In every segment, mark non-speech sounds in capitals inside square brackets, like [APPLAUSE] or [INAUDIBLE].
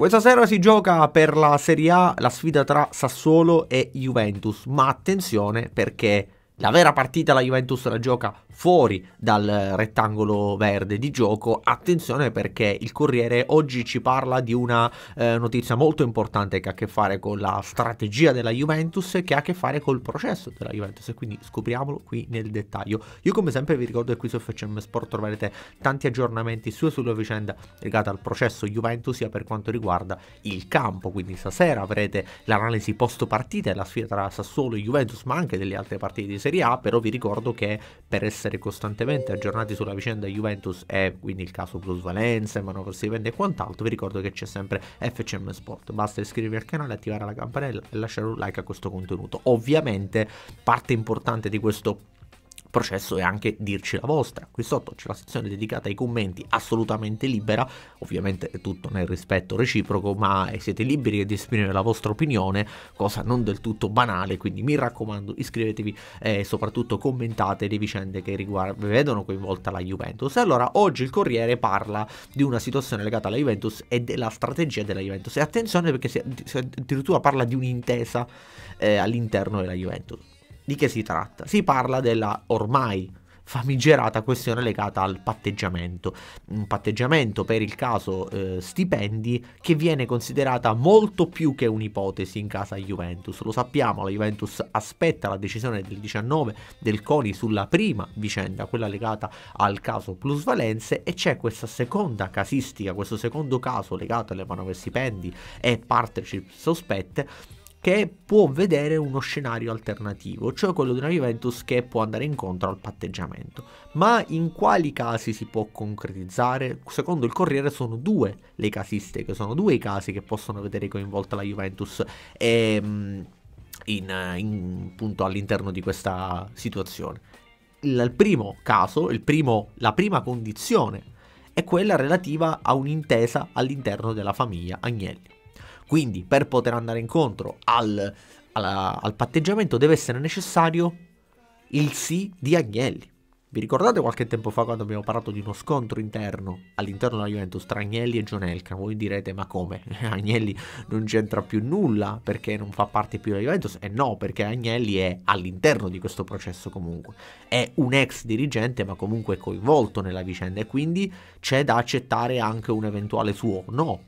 Questa sera si gioca per la Serie A la sfida tra Sassuolo e Juventus, ma attenzione perché la vera partita la Juventus la gioca fuori dal rettangolo verde di gioco. Attenzione perché il Corriere oggi ci parla di una eh, notizia molto importante che ha a che fare con la strategia della Juventus e che ha a che fare col processo della Juventus e quindi scopriamolo qui nel dettaglio. Io come sempre vi ricordo che qui su FCM Sport troverete tanti aggiornamenti sia sulla vicenda legata al processo Juventus sia per quanto riguarda il campo, quindi stasera avrete l'analisi post partita e la sfida tra Sassuolo e Juventus ma anche delle altre partite di Serie A, però vi ricordo che per essere essere costantemente aggiornati sulla vicenda Juventus e quindi il caso Plus Valenza, manovra stipendi e quant'altro, vi ricordo che c'è sempre FCM Sport. Basta iscrivervi al canale, attivare la campanella e lasciare un like a questo contenuto. Ovviamente parte importante di questo processo e anche dirci la vostra. Qui sotto c'è la sezione dedicata ai commenti assolutamente libera, ovviamente è tutto nel rispetto reciproco, ma eh, siete liberi di esprimere la vostra opinione, cosa non del tutto banale, quindi mi raccomando iscrivetevi eh, e soprattutto commentate le vicende che vedono coinvolta la Juventus. allora oggi il Corriere parla di una situazione legata alla Juventus e della strategia della Juventus e attenzione perché si addirittura parla di un'intesa eh, all'interno della Juventus di che si tratta? Si parla della ormai famigerata questione legata al patteggiamento, un patteggiamento per il caso eh, stipendi che viene considerata molto più che un'ipotesi in casa Juventus, lo sappiamo, la Juventus aspetta la decisione del 19 del CONI sulla prima vicenda, quella legata al caso plusvalenze e c'è questa seconda casistica, questo secondo caso legato alle manovre stipendi e partnership sospette che può vedere uno scenario alternativo, cioè quello di una Juventus che può andare incontro al patteggiamento. Ma in quali casi si può concretizzare? Secondo il Corriere sono due le casistiche, sono due i casi che possono vedere coinvolta la Juventus e, mm, in, in, appunto, all'interno di questa situazione. Il, il primo caso, il primo, la prima condizione è quella relativa a un'intesa all'interno della famiglia Agnelli. Quindi per poter andare incontro al, alla, al patteggiamento deve essere necessario il sì di Agnelli. Vi ricordate qualche tempo fa quando abbiamo parlato di uno scontro interno all'interno della Juventus tra Agnelli e John Elkan? Voi direte ma come? [LAUGHS] Agnelli non c'entra più nulla perché non fa parte più della Juventus? E eh no, perché Agnelli è all'interno di questo processo comunque. È un ex dirigente ma comunque è coinvolto nella vicenda e quindi c'è da accettare anche un eventuale suo no.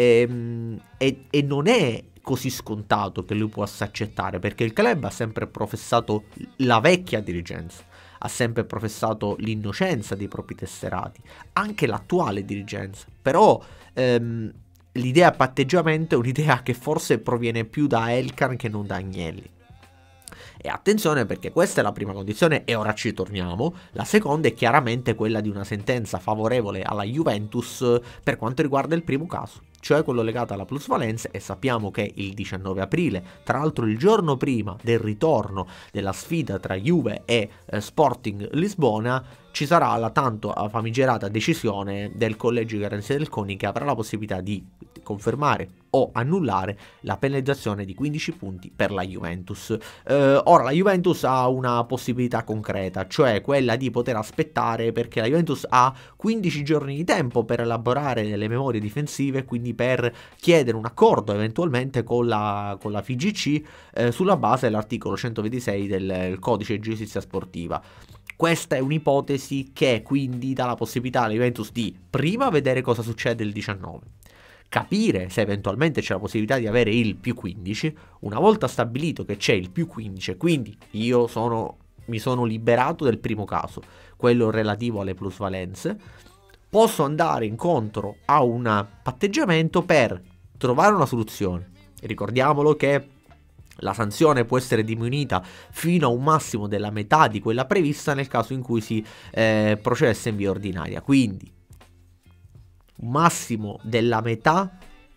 E, ehm, e, e non è così scontato che lui possa accettare, perché il club ha sempre professato la vecchia dirigenza, ha sempre professato l'innocenza dei propri tesserati, anche l'attuale dirigenza, però ehm, l'idea patteggiamento è un'idea che forse proviene più da Elkan che non da Agnelli. E attenzione perché questa è la prima condizione e ora ci torniamo. La seconda è chiaramente quella di una sentenza favorevole alla Juventus eh, per quanto riguarda il primo caso cioè quello legato alla plusvalenza e sappiamo che il 19 aprile, tra l'altro il giorno prima del ritorno della sfida tra Juve e eh, Sporting Lisbona, ci sarà la tanto famigerata decisione del collegio di garanzia del CONI che avrà la possibilità di confermare o annullare la penalizzazione di 15 punti per la Juventus. Eh, ora la Juventus ha una possibilità concreta, cioè quella di poter aspettare perché la Juventus ha 15 giorni di tempo per elaborare le memorie difensive, quindi per chiedere un accordo eventualmente con la, con la FIGC eh, sulla base dell'articolo 126 del, del codice di giustizia sportiva. Questa è un'ipotesi che quindi dà la possibilità alla Juventus di prima vedere cosa succede il 19 capire se eventualmente c'è la possibilità di avere il più 15. Una volta stabilito che c'è il più 15, quindi io sono, mi sono liberato del primo caso, quello relativo alle plusvalenze, posso andare incontro a un patteggiamento per trovare una soluzione. Ricordiamolo che la sanzione può essere diminuita fino a un massimo della metà di quella prevista nel caso in cui si eh, processa in via ordinaria. Quindi massimo della metà,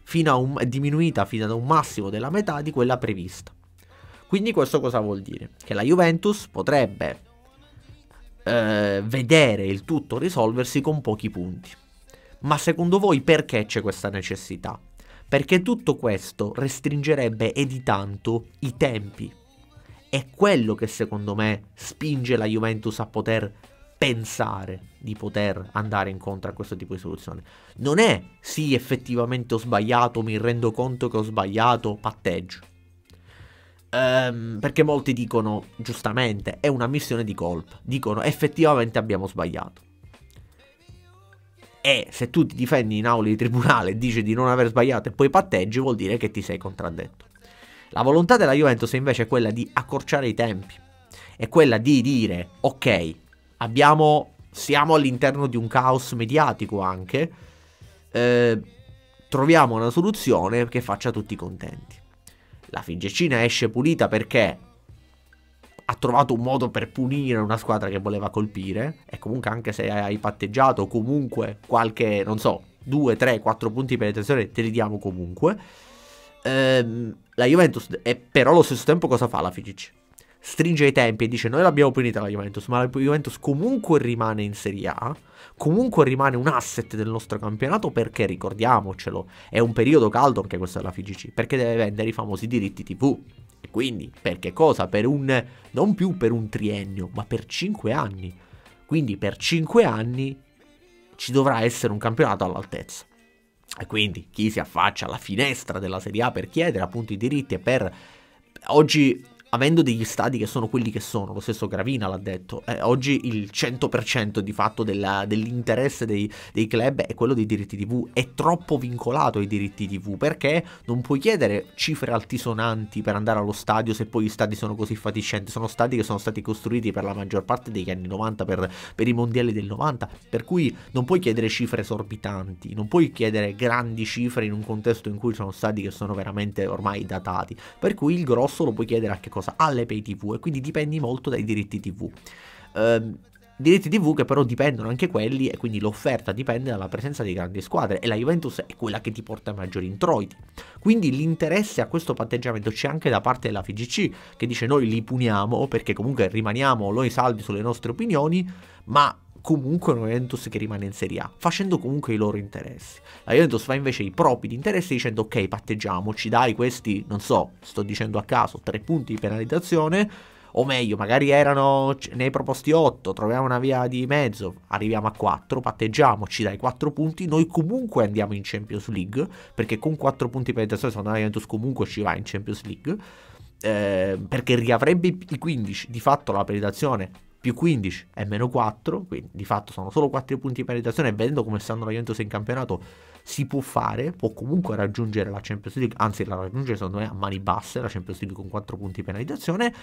fino a un, diminuita fino ad un massimo della metà di quella prevista. Quindi questo cosa vuol dire? Che la Juventus potrebbe eh, vedere il tutto risolversi con pochi punti. Ma secondo voi perché c'è questa necessità? Perché tutto questo restringerebbe e di tanto i tempi. È quello che secondo me spinge la Juventus a poter pensare di poter andare incontro a questo tipo di soluzione. Non è sì effettivamente ho sbagliato, mi rendo conto che ho sbagliato, patteggio. Ehm, perché molti dicono giustamente è una missione di colpa, dicono effettivamente abbiamo sbagliato. E se tu ti difendi in aula di tribunale e dici di non aver sbagliato e poi patteggi vuol dire che ti sei contraddetto. La volontà della Juventus invece è quella di accorciare i tempi, è quella di dire ok, abbiamo, siamo all'interno di un caos mediatico anche, eh, troviamo una soluzione che faccia tutti contenti. La Fingecina esce pulita perché ha trovato un modo per punire una squadra che voleva colpire e comunque anche se hai patteggiato comunque qualche, non so, 2, 3, 4 punti di penetrazione te li diamo comunque. Ehm, la Juventus, è, però allo stesso tempo cosa fa la Fingecina? stringe i tempi e dice noi l'abbiamo punita la Juventus, ma la Juventus comunque rimane in Serie A, comunque rimane un asset del nostro campionato perché ricordiamocelo, è un periodo caldo anche questo della FIGC, perché deve vendere i famosi diritti TV. E quindi, per che cosa? Per un, non più per un triennio, ma per 5 anni. Quindi per 5 anni ci dovrà essere un campionato all'altezza. E quindi chi si affaccia alla finestra della Serie A per chiedere appunto i diritti e per oggi avendo degli stadi che sono quelli che sono, lo stesso Gravina l'ha detto, eh, oggi il 100% di fatto della, dell'interesse dei, dei, club è quello dei diritti TV, è troppo vincolato ai diritti TV perché non puoi chiedere cifre altisonanti per andare allo stadio se poi gli stadi sono così fatiscenti, sono stadi che sono stati costruiti per la maggior parte degli anni 90, per, per i mondiali del 90, per cui non puoi chiedere cifre esorbitanti, non puoi chiedere grandi cifre in un contesto in cui sono stadi che sono veramente ormai datati, per cui il grosso lo puoi chiedere a che cosa cosa? Alle pay tv e quindi dipendi molto dai diritti tv. Um, diritti TV che però dipendono anche quelli e quindi l'offerta dipende dalla presenza di grandi squadre e la Juventus è quella che ti porta maggiori introiti. Quindi l'interesse a questo patteggiamento c'è anche da parte della FGC che dice noi li puniamo perché comunque rimaniamo noi salvi sulle nostre opinioni, ma comunque una Juventus che rimane in Serie A, facendo comunque i loro interessi. La Juventus fa invece i propri interessi dicendo ok patteggiamoci, dai questi, non so, sto dicendo a caso, tre punti di penalizzazione, o meglio magari erano, nei proposti 8, troviamo una via di mezzo, arriviamo a 4, patteggiamoci dai 4 punti, noi comunque andiamo in Champions League, perché con 4 punti di penalizzazione secondo me la Juventus comunque ci va in Champions League, eh, perché riavrebbe i 15, di fatto la penalizzazione più 15 è meno 4, quindi di fatto sono solo 4 punti di pareggiazione e vedendo come stanno la Juventus in campionato si può fare, può comunque raggiungere la Champions League, anzi la raggiunge secondo me a mani basse la Champions League con 4 punti di penalizzazione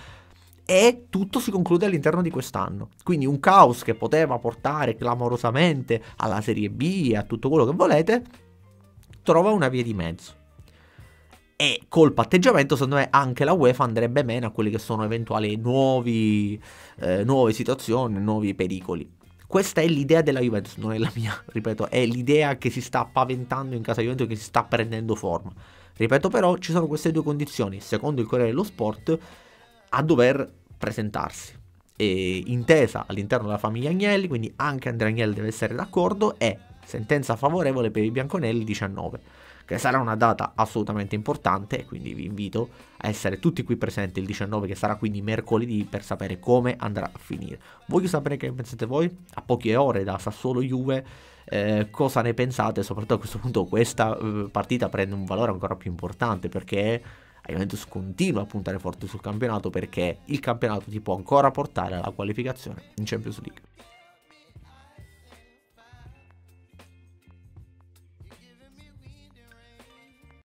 e tutto si conclude all'interno di quest'anno. Quindi un caos che poteva portare clamorosamente alla Serie B e a tutto quello che volete, trova una via di mezzo. E col patteggiamento, secondo me, anche la UEFA andrebbe meno a quelli che sono eventuali nuovi, eh, nuove situazioni, nuovi pericoli. Questa è l'idea della Juventus, non è la mia, [LAUGHS] ripeto, è l'idea che si sta paventando in casa Juventus, che si sta prendendo forma. Ripeto però, ci sono queste due condizioni, secondo il Corriere dello Sport, a dover presentarsi. E intesa all'interno della famiglia Agnelli, quindi anche Andrea Agnelli deve essere d'accordo, e sentenza favorevole per i Bianconelli 19 che sarà una data assolutamente importante e quindi vi invito a essere tutti qui presenti il 19 che sarà quindi mercoledì per sapere come andrà a finire. Voglio sapere che ne pensate voi a poche ore da Sassuolo Juve. Eh, cosa ne pensate? Soprattutto a questo punto questa eh, partita prende un valore ancora più importante perché la Juventus continua a puntare forte sul campionato perché il campionato ti può ancora portare alla qualificazione in Champions League.